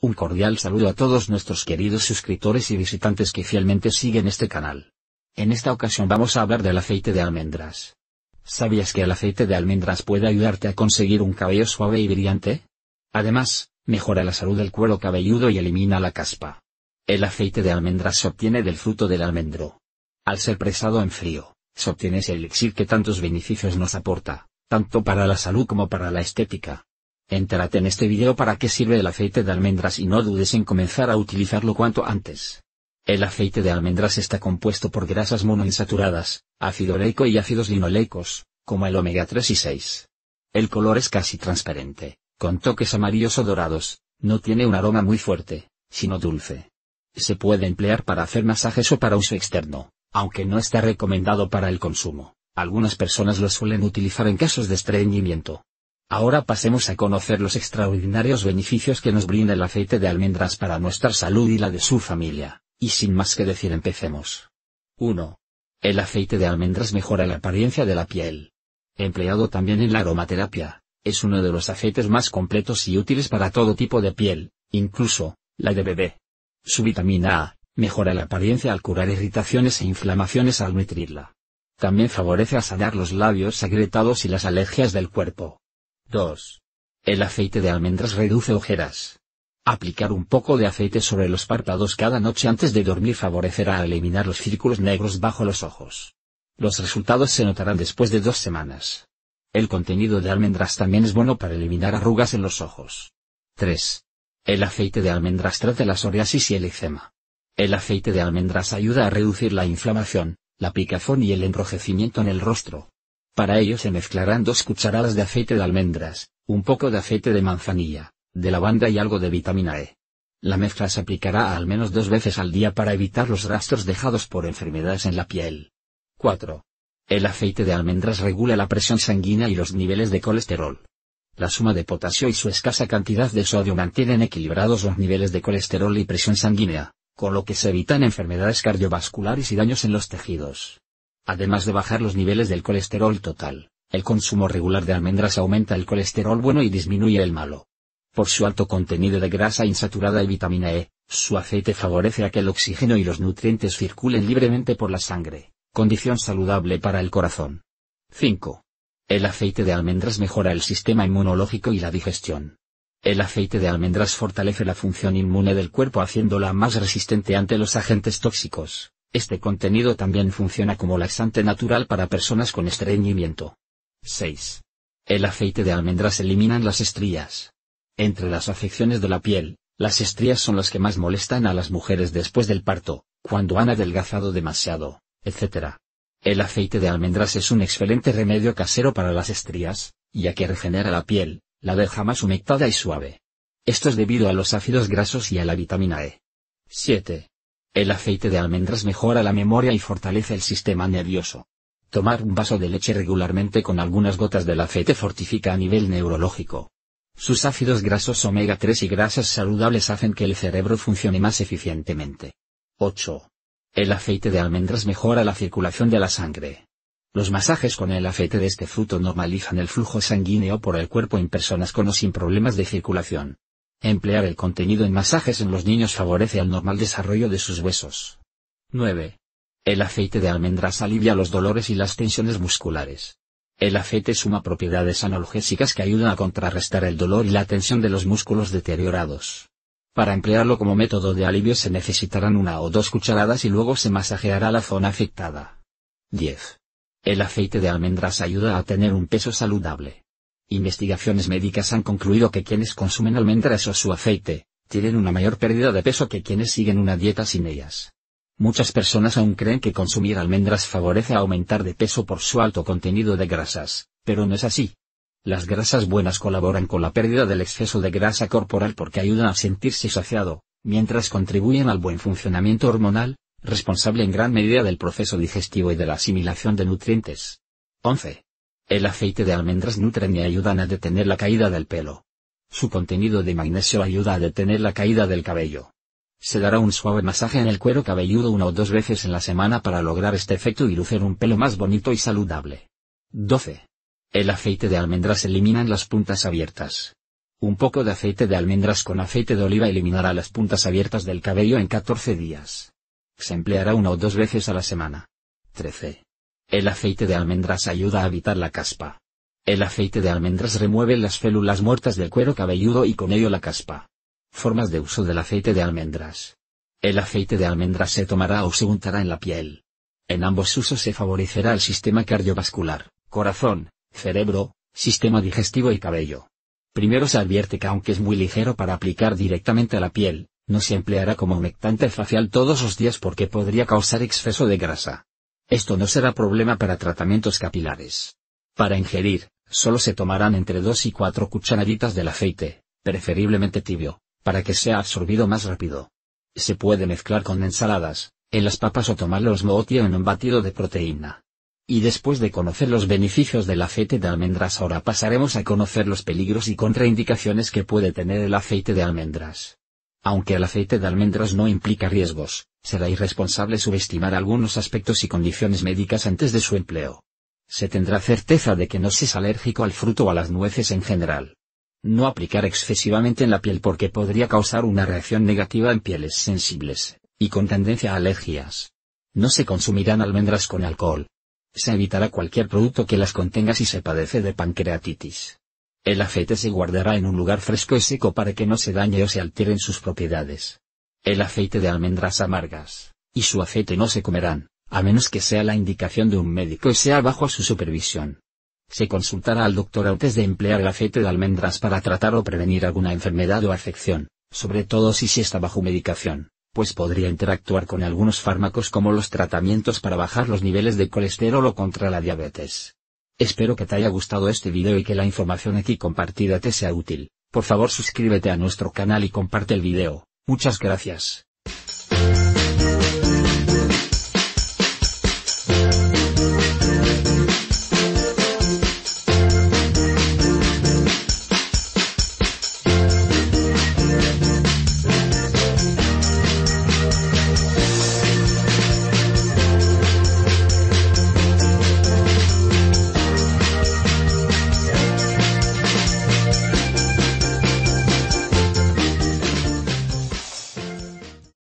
Un cordial saludo a todos nuestros queridos suscriptores y visitantes que fielmente siguen este canal. En esta ocasión vamos a hablar del aceite de almendras. ¿Sabías que el aceite de almendras puede ayudarte a conseguir un cabello suave y brillante? Además, mejora la salud del cuero cabelludo y elimina la caspa. El aceite de almendras se obtiene del fruto del almendro. Al ser presado en frío, se obtiene ese elixir que tantos beneficios nos aporta, tanto para la salud como para la estética. Entérate en este video para qué sirve el aceite de almendras y no dudes en comenzar a utilizarlo cuanto antes. El aceite de almendras está compuesto por grasas monoinsaturadas, ácido oleico y ácidos linoleicos, como el omega 3 y 6. El color es casi transparente, con toques amarillos o dorados, no tiene un aroma muy fuerte, sino dulce. Se puede emplear para hacer masajes o para uso externo, aunque no está recomendado para el consumo. Algunas personas lo suelen utilizar en casos de estreñimiento. Ahora pasemos a conocer los extraordinarios beneficios que nos brinda el aceite de almendras para nuestra salud y la de su familia, y sin más que decir empecemos. 1. El aceite de almendras mejora la apariencia de la piel. Empleado también en la aromaterapia, es uno de los aceites más completos y útiles para todo tipo de piel, incluso, la de bebé. Su vitamina A, mejora la apariencia al curar irritaciones e inflamaciones al nutrirla. También favorece a sanar los labios agrietados y las alergias del cuerpo. 2. El aceite de almendras reduce ojeras. Aplicar un poco de aceite sobre los párpados cada noche antes de dormir favorecerá a eliminar los círculos negros bajo los ojos. Los resultados se notarán después de dos semanas. El contenido de almendras también es bueno para eliminar arrugas en los ojos. 3. El aceite de almendras trata la psoriasis y el eczema. El aceite de almendras ayuda a reducir la inflamación, la picazón y el enrojecimiento en el rostro. Para ello se mezclarán dos cucharadas de aceite de almendras, un poco de aceite de manzanilla, de lavanda y algo de vitamina E. La mezcla se aplicará al menos dos veces al día para evitar los rastros dejados por enfermedades en la piel. 4. El aceite de almendras regula la presión sanguínea y los niveles de colesterol. La suma de potasio y su escasa cantidad de sodio mantienen equilibrados los niveles de colesterol y presión sanguínea, con lo que se evitan enfermedades cardiovasculares y daños en los tejidos. Además de bajar los niveles del colesterol total, el consumo regular de almendras aumenta el colesterol bueno y disminuye el malo. Por su alto contenido de grasa insaturada y vitamina E, su aceite favorece a que el oxígeno y los nutrientes circulen libremente por la sangre, condición saludable para el corazón. 5. El aceite de almendras mejora el sistema inmunológico y la digestión. El aceite de almendras fortalece la función inmune del cuerpo haciéndola más resistente ante los agentes tóxicos. Este contenido también funciona como laxante natural para personas con estreñimiento. 6. El aceite de almendras eliminan las estrías. Entre las afecciones de la piel, las estrías son las que más molestan a las mujeres después del parto, cuando han adelgazado demasiado, etc. El aceite de almendras es un excelente remedio casero para las estrías, ya que regenera la piel, la deja más humectada y suave. Esto es debido a los ácidos grasos y a la vitamina E. 7. El aceite de almendras mejora la memoria y fortalece el sistema nervioso. Tomar un vaso de leche regularmente con algunas gotas del aceite fortifica a nivel neurológico. Sus ácidos grasos omega 3 y grasas saludables hacen que el cerebro funcione más eficientemente. 8. El aceite de almendras mejora la circulación de la sangre. Los masajes con el aceite de este fruto normalizan el flujo sanguíneo por el cuerpo en personas con o sin problemas de circulación. Emplear el contenido en masajes en los niños favorece el normal desarrollo de sus huesos. 9. El aceite de almendras alivia los dolores y las tensiones musculares. El aceite suma propiedades analgésicas que ayudan a contrarrestar el dolor y la tensión de los músculos deteriorados. Para emplearlo como método de alivio se necesitarán una o dos cucharadas y luego se masajeará la zona afectada. 10. El aceite de almendras ayuda a tener un peso saludable. Investigaciones médicas han concluido que quienes consumen almendras o su aceite, tienen una mayor pérdida de peso que quienes siguen una dieta sin ellas. Muchas personas aún creen que consumir almendras favorece a aumentar de peso por su alto contenido de grasas, pero no es así. Las grasas buenas colaboran con la pérdida del exceso de grasa corporal porque ayudan a sentirse saciado, mientras contribuyen al buen funcionamiento hormonal, responsable en gran medida del proceso digestivo y de la asimilación de nutrientes. 11. El aceite de almendras nutren y ayudan a detener la caída del pelo. Su contenido de magnesio ayuda a detener la caída del cabello. Se dará un suave masaje en el cuero cabelludo una o dos veces en la semana para lograr este efecto y lucir un pelo más bonito y saludable. 12. El aceite de almendras elimina las puntas abiertas. Un poco de aceite de almendras con aceite de oliva eliminará las puntas abiertas del cabello en 14 días. Se empleará una o dos veces a la semana. 13. El aceite de almendras ayuda a evitar la caspa. El aceite de almendras remueve las células muertas del cuero cabelludo y con ello la caspa. Formas de uso del aceite de almendras. El aceite de almendras se tomará o se untará en la piel. En ambos usos se favorecerá el sistema cardiovascular, corazón, cerebro, sistema digestivo y cabello. Primero se advierte que aunque es muy ligero para aplicar directamente a la piel, no se empleará como humectante facial todos los días porque podría causar exceso de grasa. Esto no será problema para tratamientos capilares. Para ingerir, solo se tomarán entre 2 y 4 cucharaditas del aceite, preferiblemente tibio, para que sea absorbido más rápido. Se puede mezclar con ensaladas, en las papas o tomarlo mootio en un batido de proteína. Y después de conocer los beneficios del aceite de almendras ahora pasaremos a conocer los peligros y contraindicaciones que puede tener el aceite de almendras. Aunque el aceite de almendras no implica riesgos, Será irresponsable subestimar algunos aspectos y condiciones médicas antes de su empleo. Se tendrá certeza de que no se es alérgico al fruto o a las nueces en general. No aplicar excesivamente en la piel porque podría causar una reacción negativa en pieles sensibles, y con tendencia a alergias. No se consumirán almendras con alcohol. Se evitará cualquier producto que las contenga si se padece de pancreatitis. El aceite se guardará en un lugar fresco y seco para que no se dañe o se alteren sus propiedades el aceite de almendras amargas, y su aceite no se comerán, a menos que sea la indicación de un médico y sea bajo su supervisión. Se consultará al doctor antes de emplear el aceite de almendras para tratar o prevenir alguna enfermedad o afección, sobre todo si se está bajo medicación, pues podría interactuar con algunos fármacos como los tratamientos para bajar los niveles de colesterol o contra la diabetes. Espero que te haya gustado este video y que la información aquí compartida te sea útil. Por favor suscríbete a nuestro canal y comparte el video. Muchas gracias.